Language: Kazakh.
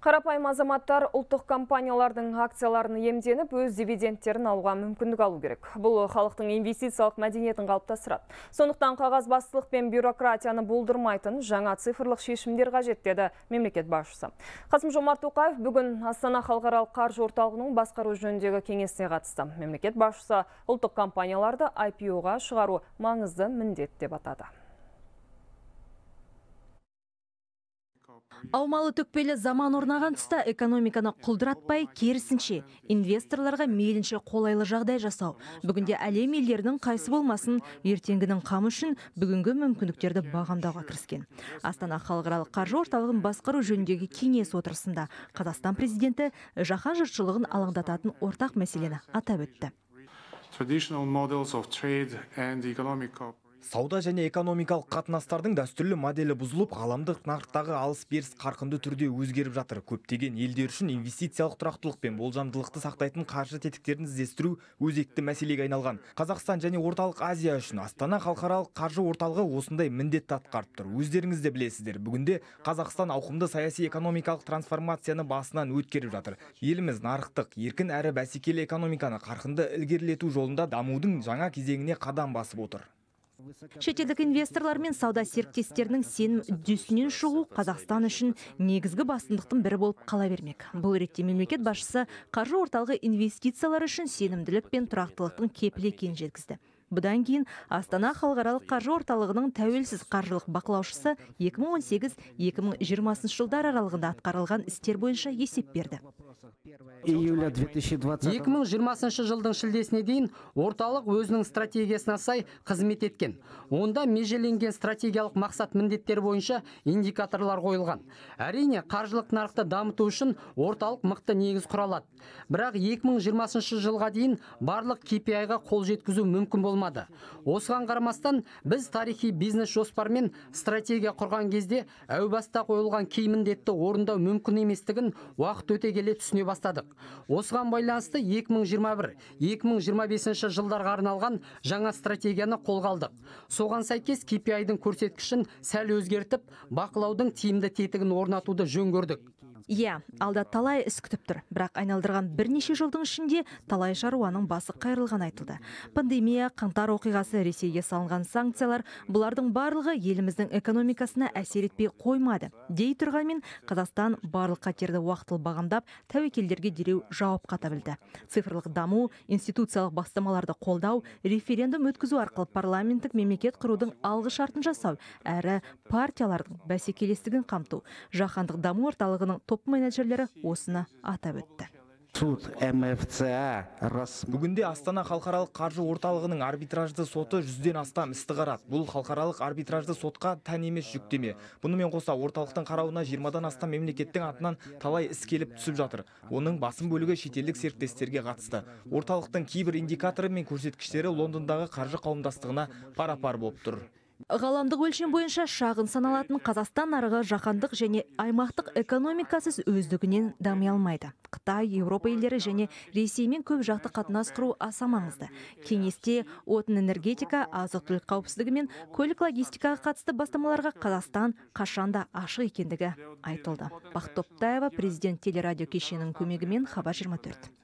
Қарапайым азаматтар ұлттық компаниялардың акцияларын емденіп, өз дивидендтерін алуға мүмкіндік алу керек. Бұл халықтың инвестициялық мәдениетін қалыптастырады. Сондықтан қағаз бастылық пен бюрократияны болдырмайтын жаңа цифрлық шешімдер қажет деді мемлекет басшысы. Қасым Жомарт Тоқаев бүгін Астана халықаралық қаржы орталығының басқару жөніндегі кеңесіне қатысты. Мемлекет басшысы ұлттық компанияларды IPO-ға шығару маңызды міндет деп атады. аумалы төкпелі заман орнаған тұста экономиканы құлдыратпай керісінше инвесторларға мейлінше қолайлы жағдай жасау бүгінде әлем елдерінің қайсы болмасын ертеңгінің қамы үшін бүгінгі мүмкіндіктерді бағамдауға кіріскен астана халықаралық қаржы орталығын басқару жөніндегі кеңес отырысында қазақстан президенті жаһан жұртшылығын алаңдататын ортақ мәселені атап өтті сауда және экономикалық қатынастардың дәстүрлі моделі бұзылып ғаламдық нарықтағы алыс беріс қарқынды түрде өзгеріп жатыр көптеген елдер үшін инвестициялық тұрақтылық пен болжамдылықты сақтайтын қаржы тетіктерін іздестіру өзекті мәселеге айналған қазақстан және орталық азия үшін астана халықаралық қаржы орталығы осындай міндетті атқарып тұр өздеріңіз де білесіздер бүгінде қазақстан ауқымды саяси экономикалық трансформацияны басынан өткеріп жатыр еліміз нарықтық еркін әрі бәсекелі экономиканы қарқынды ілгерілету жолында дамудың жаңа кезеңіне қадам басып отыр шетелдік инвесторлар мен сауда серіктестерінің сенім дүсінен шығу қазақстан үшін негізгі басымдықтың бірі болып қала бермек бұл ретте мемлекет басшысы қаржы орталығы инвестициялар үшін сенімділік пен тұрақтылықтың кепілі екенін жеткізді бұдан кейін астана халықаралық қаржы орталығының тәуелсіз қаржылық бақылаушысы 2018-2020 жылдар аралығында атқарылған істер бойынша есеп берді 2020 жылдың шілдесіне дейін орталық өзінің стратегиясына сай қызмет еткен онда межеленген стратегиялық мақсат міндеттер бойынша индикаторлар қойылған әрине қаржылық нарықты дамыту үшін орталық мықты негіз құра бірақ 2020 жылға дейін барлық kpi қол жеткізу мүмкін болмайды осыған қарамастан біз тарихи бизнес жоспар мен стратегия құрған кезде әу баста қойылған кей міндетті орындау мүмкін еместігін уақыт өте келе түсіне бастадық осыған байланысты 2021-2025 жылдарға арналған жаңа стратегияны қолға алдық соған сәйкес KPI-дың көрсеткішін сәл өзгертіп бақылаудың тиімді тетігін орнатуды жөн көрдік иә алда талай іс күтіп тұр бірақ айналдырған бірнеше жылдың ішінде талай шаруаның басы қайырылғаны айтылды пандемия қаңтар оқиғасы ресейге салынған санкциялар бұлардың барлығы еліміздің экономикасына әсер етпей қоймады дей тұрғанмен қазақстан барлық қатерді уақытылы бағамдап тәуекелдерге дереу жауап қата білді цифрлық даму институциялық бастамаларды қолдау референдум өткізу арқылы парламенттік мемлекет құрудың алғы шартын жасау әрі партиялардың бәсекелестігін қамту жаһандық даму орталығының топ менеджерлері осыны атап өтті суд мфца бүгінде астана халықаралық қаржы орталығының арбитражды соты жүзден астам істі қарады бұл халықаралық арбитражды сотқа тән емес жүктеме бұнымен қоса орталықтың қарауына 20-дан астам мемлекеттің атынан талай іс келіп түсіп жатыр оның басым бөлігі шетелдік серіктестерге қатысты орталықтың кейбір индикаторы мен көрсеткіштері лондондағы қаржы қауымдастығына пара пар болып тұр ғаламдық өлшем бойынша шағын саналатын қазақстан нарығы жаһандық және аймақтық экономикасыз өздігінен дами алмайды қытай еуропа елдері және ресеймен көп жақты қатынас құру аса маңызды кеңесте отын энергетика азық түлік қауіпсіздігі мен көлік логистикаға қатысты бастамаларға қазақстан қашанда ашық екендігі айтылды бақыт президент телерадио кешенінің көмегімен хабар 24